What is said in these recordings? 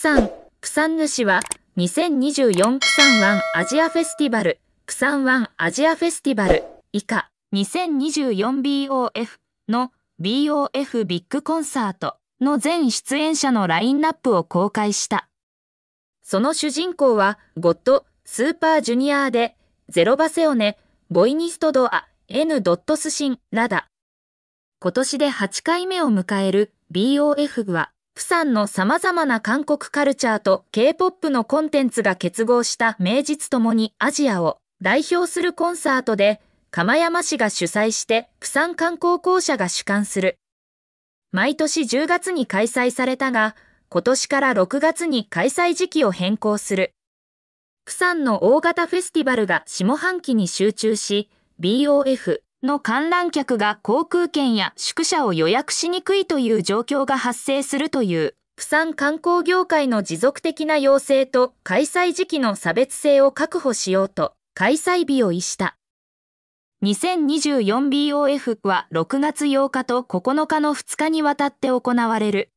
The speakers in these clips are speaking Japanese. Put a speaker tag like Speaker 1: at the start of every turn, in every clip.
Speaker 1: サン、プサン主は、2024プサンワンアジアフェスティバル、プサンワンアジアフェスティバル、以下、2024BOF の BOF ビッグコンサートの全出演者のラインナップを公開した。その主人公は、ゴッド、スーパージュニアで、ゼロバセオネ、ボイニストドア、N. スシン、ラダ。今年で8回目を迎える BOF は、釜山の様々な韓国カルチャーと K-POP のコンテンツが結合した名実ともにアジアを代表するコンサートで、釜山市が主催して、釜山観光公社が主管する。毎年10月に開催されたが、今年から6月に開催時期を変更する。釜山の大型フェスティバルが下半期に集中し、BOF、の観覧客が航空券や宿舎を予約しにくいという状況が発生するという、釜山観光業界の持続的な要請と開催時期の差別性を確保しようと、開催日を意した。2024BOF は6月8日と9日の2日にわたって行われる。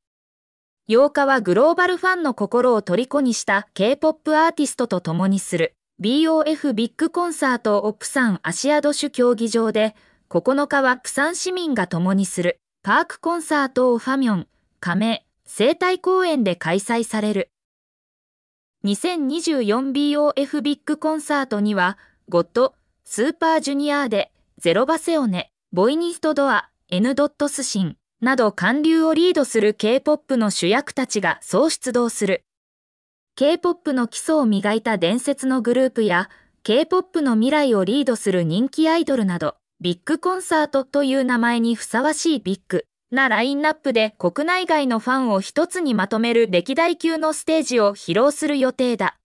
Speaker 1: 8日はグローバルファンの心を虜にした K-POP アーティストと共にする。BOF ビッグコンサートをプサンアシアド州競技場で、9日はプサン市民が共にするパークコンサートをファミョン、メ、生態公園で開催される。2024BOF ビッグコンサートには、ゴッド、スーパージュニアーで、ゼロバセオネ、ボイニストドア、N ドットスシンなど韓流をリードする K-POP の主役たちが総出動する。K-POP の基礎を磨いた伝説のグループや、K-POP の未来をリードする人気アイドルなど、ビッグコンサートという名前にふさわしいビッグなラインナップで国内外のファンを一つにまとめる歴代級のステージを披露する予定だ。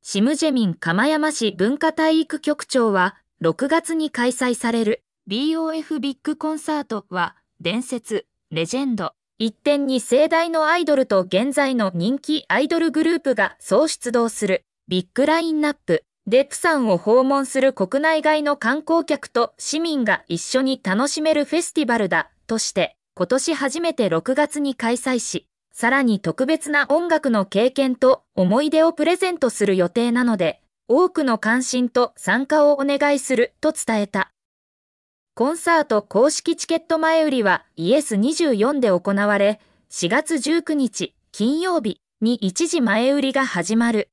Speaker 1: シムジェミン釜山市文化体育局長は、6月に開催される BOF ビッグコンサートは、伝説、レジェンド、一点に盛大のアイドルと現在の人気アイドルグループが総出動するビッグラインナップでプサンを訪問する国内外の観光客と市民が一緒に楽しめるフェスティバルだとして今年初めて6月に開催し、さらに特別な音楽の経験と思い出をプレゼントする予定なので、多くの関心と参加をお願いすると伝えた。コンサート公式チケット前売りはイエス24で行われ、4月19日金曜日に一時前売りが始まる。